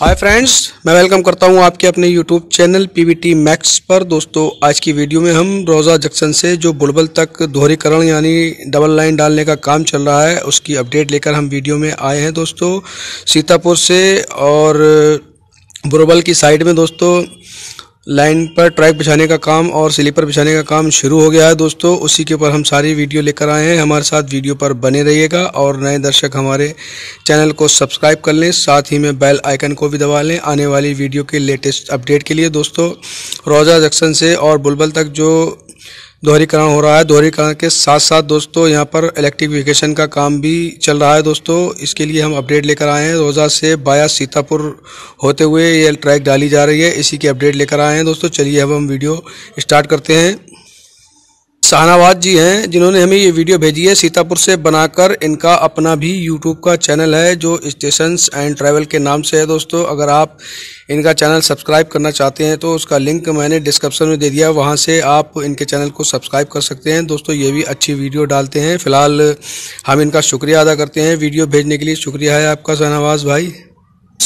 hi friends मैं welcome करता हूं आपके अपने यूट्यूब चैनल पीवीटी मैक्स पर दोस्तों आज की वीडियो में हम रोज़ा जंक्शन से जो बुलबल तक दोहरीकरण यानी डबल लाइन डालने का काम चल रहा है उसकी अपडेट लेकर हम वीडियो में आए हैं दोस्तों सीतापुर से और बुरबल की साइड में दोस्तों लाइन पर ट्रैक बिछाने का काम और स्लीपर बिछाने का काम शुरू हो गया है दोस्तों उसी के ऊपर हम सारी वीडियो लेकर आए हैं हमारे साथ वीडियो पर बने रहिएगा और नए दर्शक हमारे चैनल को सब्सक्राइब कर लें साथ ही में बेल आइकन को भी दबा लें आने वाली वीडियो के लेटेस्ट अपडेट के लिए दोस्तों रोजा जंक्शन से और बुलबल तक जो दोहरीकरण हो रहा है दोहरीकरण के साथ साथ दोस्तों यहाँ पर इलेक्ट्रिफिकेशन का काम भी चल रहा है दोस्तों इसके लिए हम अपडेट लेकर आए हैं रोज़ा से बाया सीतापुर होते हुए ये ट्रैक डाली जा रही है इसी की अपडेट लेकर आए हैं दोस्तों चलिए अब हम वीडियो स्टार्ट करते हैं शाहनावाज जी हैं जिन्होंने हमें ये वीडियो भेजी है सीतापुर से बनाकर इनका अपना भी यूट्यूब का चैनल है जो स्टेशन एंड ट्रैवल के नाम से है दोस्तों अगर आप इनका चैनल सब्सक्राइब करना चाहते हैं तो उसका लिंक मैंने डिस्क्रिप्शन में दे दिया वहाँ से आप इनके चैनल को सब्सक्राइब कर सकते हैं दोस्तों ये भी अच्छी वीडियो डालते हैं फिलहाल हम इनका शुक्रिया अदा करते हैं वीडियो भेजने के लिए शुक्रिया है आपका शाहनवाज भाई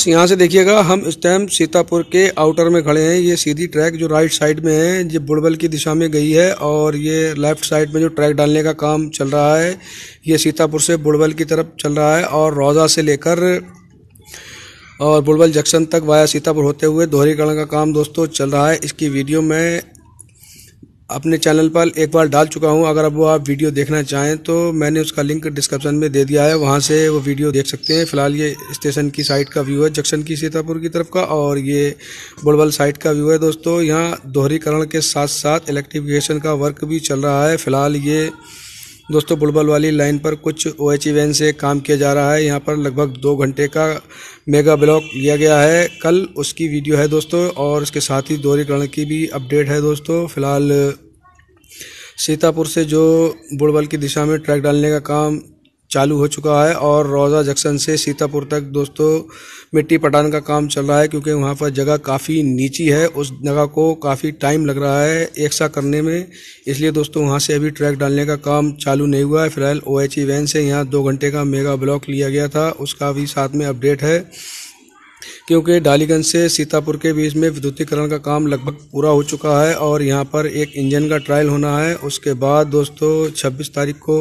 यहाँ से देखिएगा हम इस टाइम सीतापुर के आउटर में खड़े हैं ये सीधी ट्रैक जो राइट साइड में है ये बुड़बल की दिशा में गई है और ये लेफ्ट साइड में जो ट्रैक डालने का काम चल रहा है ये सीतापुर से बुड़बल की तरफ चल रहा है और रोजा से लेकर और बुड़बल जंक्शन तक वाया सीतापुर होते हुए दोहरीकरण का काम दोस्तों चल रहा है इसकी वीडियो मैं अपने चैनल पर एक बार डाल चुका हूँ अगर अब वो आप वीडियो देखना चाहें तो मैंने उसका लिंक डिस्क्रिप्शन में दे दिया है वहाँ से वो वीडियो देख सकते हैं फिलहाल ये स्टेशन की साइड का व्यू है जंक्शन की सीतापुर की तरफ का और ये बुड़बल साइड का व्यू है दोस्तों यहाँ दोहरीकरण के साथ साथ इलेक्ट्रिफिकेशन का वर्क भी चल रहा है फिलहाल ये दोस्तों बुड़बल वाली लाइन पर कुछ ओ एच वैन से काम किया जा रहा है यहाँ पर लगभग दो घंटे का मेगा ब्लॉक लिया गया है कल उसकी वीडियो है दोस्तों और उसके साथ ही दोहरीकरण की भी अपडेट है दोस्तों फिलहाल सीतापुर से जो बुड़बल की दिशा में ट्रैक डालने का काम चालू हो चुका है और रोज़ा जंक्शन से सीतापुर तक दोस्तों मिट्टी पटान का काम चल रहा है क्योंकि वहाँ पर जगह काफ़ी नीची है उस जगह को काफ़ी टाइम लग रहा है एक सा करने में इसलिए दोस्तों वहाँ से अभी ट्रैक डालने का काम चालू नहीं हुआ है फिलहाल ओ वैन से यहाँ दो घंटे का मेगा ब्लॉक लिया गया था उसका भी साथ में अपडेट है क्योंकि डालीगंज से सीतापुर के बीच में विद्युतीकरण का काम लगभग पूरा हो चुका है और यहाँ पर एक इंजन का ट्रायल होना है उसके बाद दोस्तों 26 तारीख को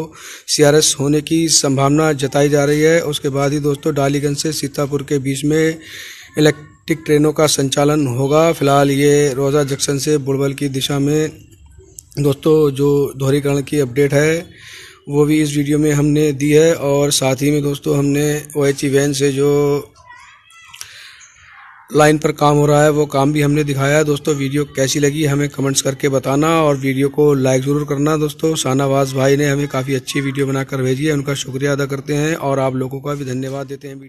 सीआरएस होने की संभावना जताई जा रही है उसके बाद ही दोस्तों डालीगंज से सीतापुर के बीच में इलेक्ट्रिक ट्रेनों का संचालन होगा फिलहाल ये रोज़ा जंक्शन से बुड़बल की दिशा में दोस्तों जो दोहरीकरण की अपडेट है वो भी इस वीडियो में हमने दी है और साथ ही में दोस्तों हमने ओ वैन e से जो लाइन पर काम हो रहा है वो काम भी हमने दिखाया है दोस्तों वीडियो कैसी लगी हमें कमेंट्स करके बताना और वीडियो को लाइक ज़रूर करना दोस्तों शाहनवाज भाई ने हमें काफ़ी अच्छी वीडियो बनाकर भेजी है उनका शुक्रिया अदा करते हैं और आप लोगों का भी धन्यवाद देते हैं